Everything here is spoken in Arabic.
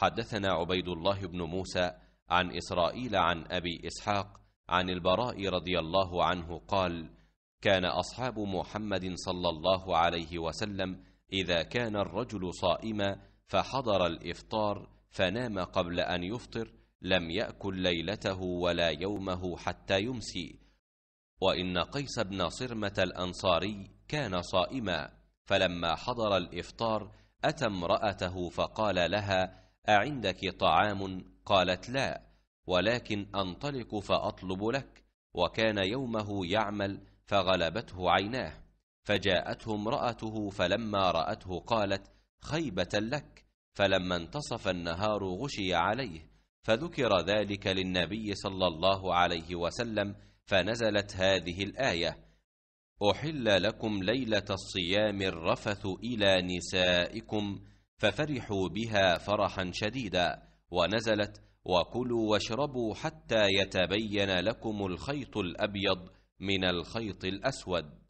حدثنا عبيد الله بن موسى عن إسرائيل عن أبي إسحاق عن البراء رضي الله عنه قال كان أصحاب محمد صلى الله عليه وسلم إذا كان الرجل صائما فحضر الإفطار فنام قبل أن يفطر لم يأكل ليلته ولا يومه حتى يمسي وإن قيس بن صرمة الأنصاري كان صائما فلما حضر الإفطار أتى امرأته فقال لها أعندك طعام قالت لا ولكن أنطلق فأطلب لك وكان يومه يعمل فغلبته عيناه فجاءته امرأته فلما رأته قالت خيبة لك فلما انتصف النهار غشي عليه فذكر ذلك للنبي صلى الله عليه وسلم فنزلت هذه الآية أحل لكم ليلة الصيام الرفث إلى نسائكم ففرحوا بها فرحا شديدا ونزلت وكلوا واشربوا حتى يتبين لكم الخيط الابيض من الخيط الاسود